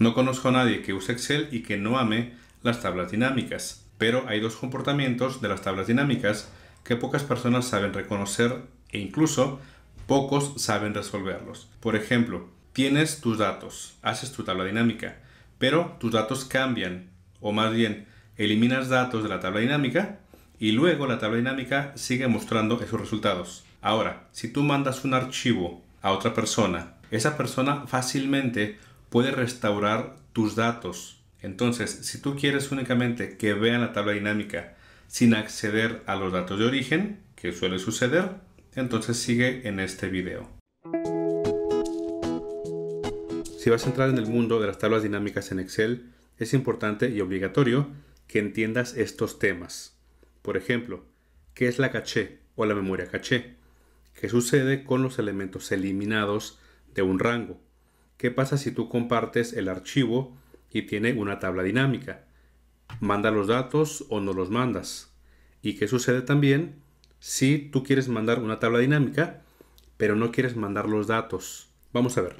No conozco a nadie que use Excel y que no ame las tablas dinámicas, pero hay dos comportamientos de las tablas dinámicas que pocas personas saben reconocer e incluso pocos saben resolverlos. Por ejemplo, tienes tus datos, haces tu tabla dinámica, pero tus datos cambian, o más bien, eliminas datos de la tabla dinámica y luego la tabla dinámica sigue mostrando esos resultados. Ahora, si tú mandas un archivo a otra persona, esa persona fácilmente puede restaurar tus datos. Entonces, si tú quieres únicamente que vean la tabla dinámica sin acceder a los datos de origen, que suele suceder, entonces sigue en este video. Si vas a entrar en el mundo de las tablas dinámicas en Excel, es importante y obligatorio que entiendas estos temas. Por ejemplo, ¿qué es la caché o la memoria caché? ¿Qué sucede con los elementos eliminados de un rango? ¿Qué pasa si tú compartes el archivo y tiene una tabla dinámica? ¿Manda los datos o no los mandas? ¿Y qué sucede también si tú quieres mandar una tabla dinámica, pero no quieres mandar los datos? Vamos a ver.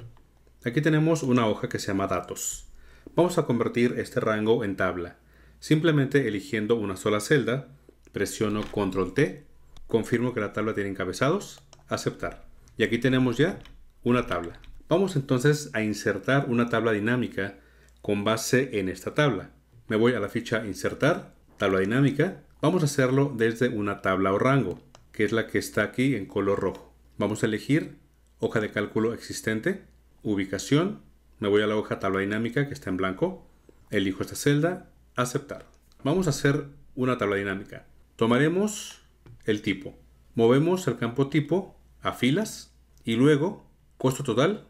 Aquí tenemos una hoja que se llama datos. Vamos a convertir este rango en tabla. Simplemente eligiendo una sola celda, presiono control T, confirmo que la tabla tiene encabezados, aceptar. Y aquí tenemos ya una tabla. Vamos entonces a insertar una tabla dinámica con base en esta tabla. Me voy a la ficha insertar, tabla dinámica. Vamos a hacerlo desde una tabla o rango, que es la que está aquí en color rojo. Vamos a elegir hoja de cálculo existente, ubicación. Me voy a la hoja tabla dinámica que está en blanco. Elijo esta celda, aceptar. Vamos a hacer una tabla dinámica. Tomaremos el tipo. Movemos el campo tipo a filas y luego costo total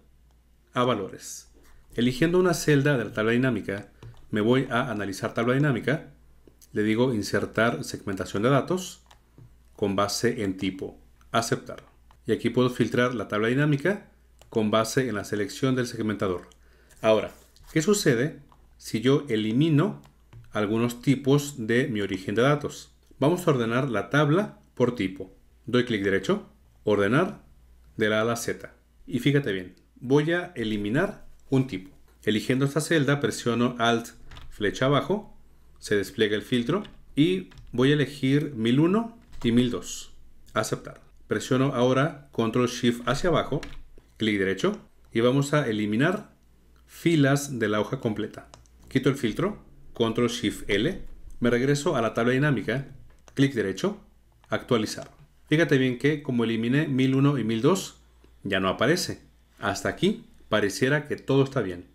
a valores. Eligiendo una celda de la tabla dinámica, me voy a analizar tabla dinámica, le digo insertar segmentación de datos con base en tipo, aceptar. Y aquí puedo filtrar la tabla dinámica con base en la selección del segmentador. Ahora, ¿qué sucede si yo elimino algunos tipos de mi origen de datos? Vamos a ordenar la tabla por tipo. Doy clic derecho, ordenar de la A a la Z. Y fíjate bien, voy a eliminar un tipo. Eligiendo esta celda, presiono Alt flecha abajo, se despliega el filtro y voy a elegir 1001 y 1002. Aceptar. Presiono ahora Control Shift hacia abajo, clic derecho y vamos a eliminar filas de la hoja completa. Quito el filtro, Control Shift L, me regreso a la tabla dinámica, clic derecho, actualizar. Fíjate bien que como eliminé 1001 y 1002, ya no aparece. Hasta aquí pareciera que todo está bien.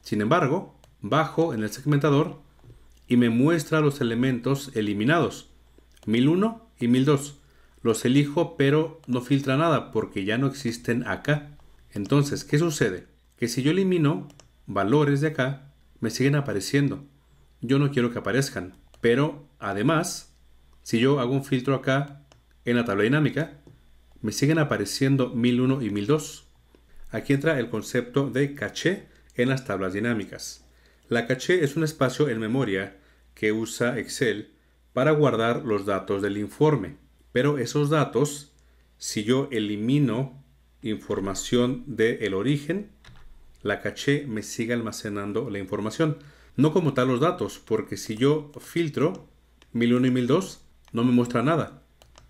Sin embargo, bajo en el segmentador y me muestra los elementos eliminados, 1001 y 1002. Los elijo pero no filtra nada porque ya no existen acá. Entonces, ¿qué sucede? Que si yo elimino valores de acá, me siguen apareciendo. Yo no quiero que aparezcan. Pero además, si yo hago un filtro acá en la tabla dinámica, me siguen apareciendo 1001 y 1002. Aquí entra el concepto de caché en las tablas dinámicas. La caché es un espacio en memoria que usa Excel para guardar los datos del informe. Pero esos datos, si yo elimino información del origen, la caché me sigue almacenando la información. No como tal los datos, porque si yo filtro 1001 y 1002, no me muestra nada,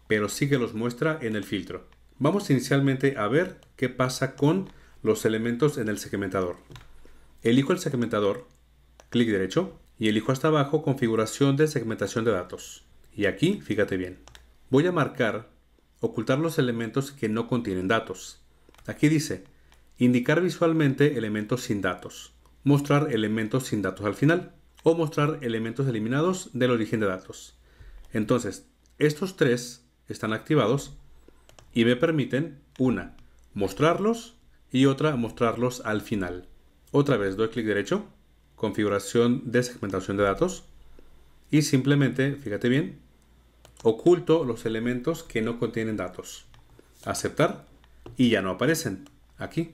pero sí que los muestra en el filtro. Vamos inicialmente a ver qué pasa con los elementos en el segmentador. Elijo el segmentador, clic derecho, y elijo hasta abajo configuración de segmentación de datos. Y aquí, fíjate bien, voy a marcar ocultar los elementos que no contienen datos. Aquí dice, indicar visualmente elementos sin datos, mostrar elementos sin datos al final o mostrar elementos eliminados del origen de datos. Entonces, estos tres están activados y me permiten una, mostrarlos y otra, mostrarlos al final. Otra vez doy clic derecho, configuración de segmentación de datos y simplemente, fíjate bien, oculto los elementos que no contienen datos. Aceptar y ya no aparecen aquí,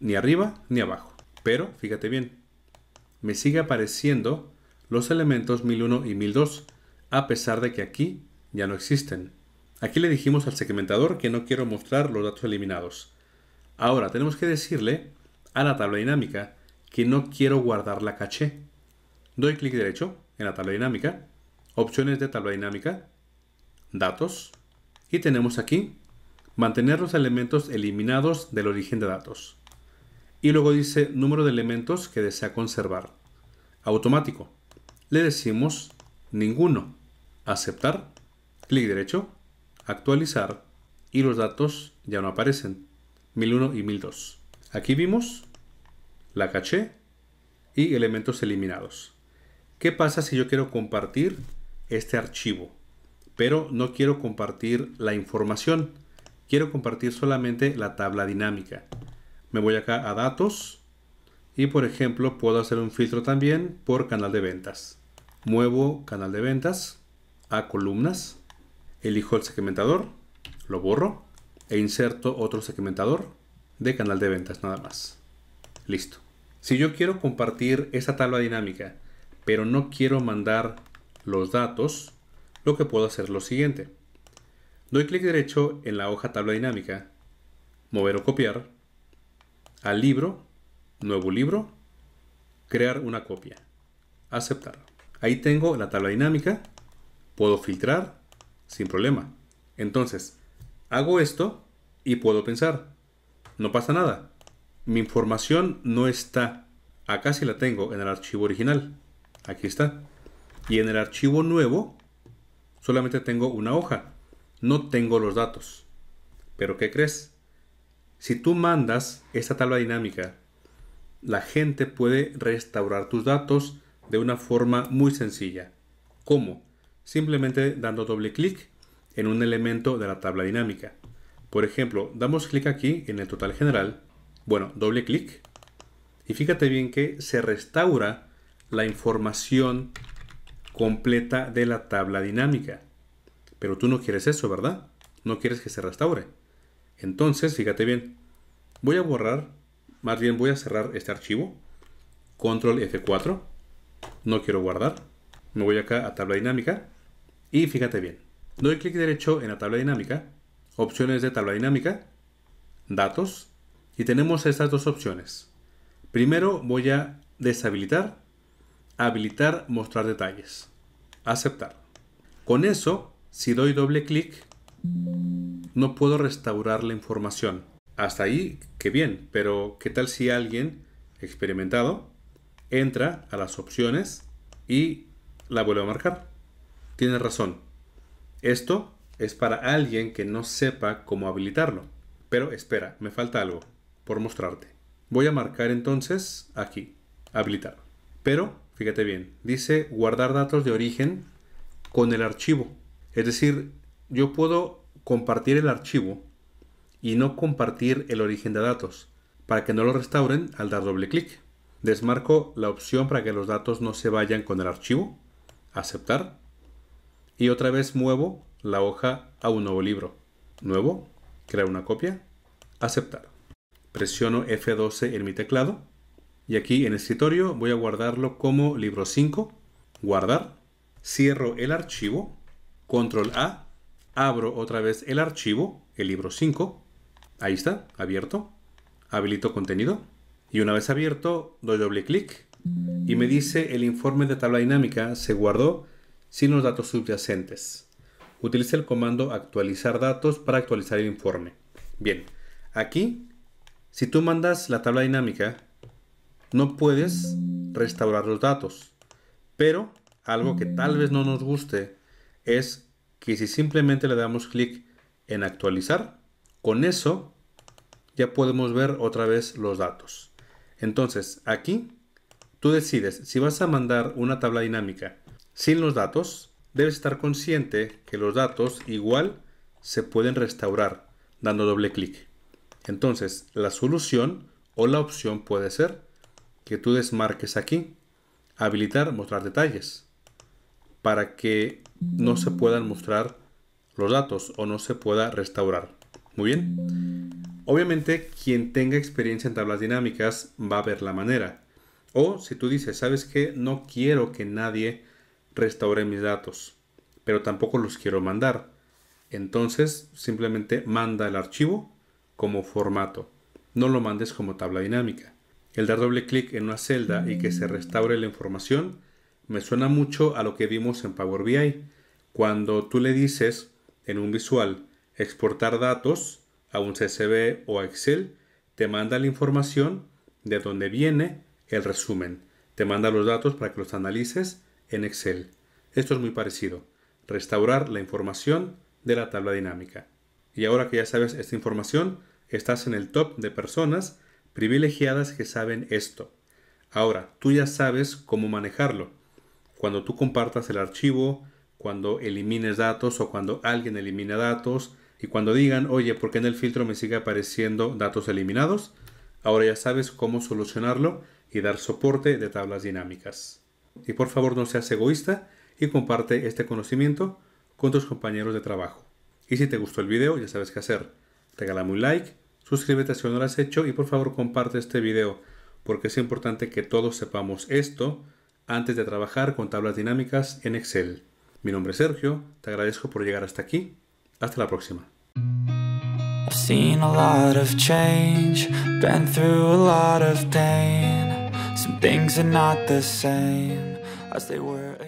ni arriba ni abajo. Pero fíjate bien, me sigue apareciendo los elementos 1001 y 1002 a pesar de que aquí ya no existen. Aquí le dijimos al segmentador que no quiero mostrar los datos eliminados. Ahora tenemos que decirle a la tabla dinámica que no quiero guardar la caché. Doy clic derecho en la tabla dinámica, opciones de tabla dinámica, datos, y tenemos aquí mantener los elementos eliminados del origen de datos. Y luego dice número de elementos que desea conservar. Automático. Le decimos ninguno. Aceptar. Clic derecho actualizar y los datos ya no aparecen, 1001 y 1002. Aquí vimos la caché y elementos eliminados. ¿Qué pasa si yo quiero compartir este archivo? Pero no quiero compartir la información. Quiero compartir solamente la tabla dinámica. Me voy acá a datos y por ejemplo puedo hacer un filtro también por canal de ventas. Muevo canal de ventas a columnas elijo el segmentador, lo borro e inserto otro segmentador de canal de ventas nada más. Listo. Si yo quiero compartir esa tabla dinámica, pero no quiero mandar los datos, lo que puedo hacer es lo siguiente. Doy clic derecho en la hoja tabla dinámica, mover o copiar, al libro, nuevo libro, crear una copia, aceptar. Ahí tengo la tabla dinámica, puedo filtrar sin problema. Entonces, hago esto y puedo pensar. No pasa nada. Mi información no está. Acá sí la tengo en el archivo original. Aquí está. Y en el archivo nuevo solamente tengo una hoja. No tengo los datos. Pero ¿qué crees? Si tú mandas esta tabla dinámica, la gente puede restaurar tus datos de una forma muy sencilla. ¿Cómo? simplemente dando doble clic en un elemento de la tabla dinámica. Por ejemplo, damos clic aquí en el total general, bueno, doble clic, y fíjate bien que se restaura la información completa de la tabla dinámica. Pero tú no quieres eso, ¿verdad? No quieres que se restaure. Entonces, fíjate bien, voy a borrar, más bien voy a cerrar este archivo, control F4, no quiero guardar, me voy acá a tabla dinámica, y fíjate bien, doy clic derecho en la tabla dinámica, opciones de tabla dinámica, datos, y tenemos estas dos opciones. Primero voy a deshabilitar, habilitar mostrar detalles, aceptar. Con eso, si doy doble clic, no puedo restaurar la información. Hasta ahí, qué bien, pero ¿qué tal si alguien experimentado entra a las opciones y la vuelve a marcar? Tienes razón. Esto es para alguien que no sepa cómo habilitarlo. Pero espera, me falta algo por mostrarte. Voy a marcar entonces aquí, habilitar. Pero, fíjate bien, dice guardar datos de origen con el archivo. Es decir, yo puedo compartir el archivo y no compartir el origen de datos para que no lo restauren al dar doble clic. Desmarco la opción para que los datos no se vayan con el archivo. Aceptar y otra vez muevo la hoja a un nuevo libro. Nuevo, crea una copia, aceptar. Presiono F12 en mi teclado y aquí en escritorio voy a guardarlo como libro 5, guardar, cierro el archivo, control A, abro otra vez el archivo, el libro 5, ahí está, abierto, habilito contenido y una vez abierto doy doble clic y me dice el informe de tabla dinámica se guardó sin los datos subyacentes. Utilice el comando actualizar datos para actualizar el informe. Bien, aquí, si tú mandas la tabla dinámica, no puedes restaurar los datos. Pero algo que tal vez no nos guste es que si simplemente le damos clic en actualizar, con eso ya podemos ver otra vez los datos. Entonces, aquí tú decides si vas a mandar una tabla dinámica sin los datos, debes estar consciente que los datos igual se pueden restaurar dando doble clic. Entonces, la solución o la opción puede ser que tú desmarques aquí, habilitar mostrar detalles, para que no se puedan mostrar los datos o no se pueda restaurar. Muy bien. Obviamente, quien tenga experiencia en tablas dinámicas va a ver la manera. O si tú dices, ¿sabes qué? No quiero que nadie restauré mis datos, pero tampoco los quiero mandar. Entonces simplemente manda el archivo como formato. No lo mandes como tabla dinámica. El dar doble clic en una celda y que se restaure la información me suena mucho a lo que vimos en Power BI. Cuando tú le dices en un visual exportar datos a un CSV o a Excel, te manda la información de donde viene el resumen. Te manda los datos para que los analices en Excel. Esto es muy parecido. Restaurar la información de la tabla dinámica. Y ahora que ya sabes esta información, estás en el top de personas privilegiadas que saben esto. Ahora, tú ya sabes cómo manejarlo. Cuando tú compartas el archivo, cuando elimines datos o cuando alguien elimina datos y cuando digan, oye, ¿por qué en el filtro me sigue apareciendo datos eliminados? Ahora ya sabes cómo solucionarlo y dar soporte de tablas dinámicas. Y por favor no seas egoísta y comparte este conocimiento con tus compañeros de trabajo. Y si te gustó el video, ya sabes qué hacer. Te Regálame un like, suscríbete si no lo has hecho y por favor comparte este video porque es importante que todos sepamos esto antes de trabajar con tablas dinámicas en Excel. Mi nombre es Sergio, te agradezco por llegar hasta aquí. Hasta la próxima. Some things are not the same as they were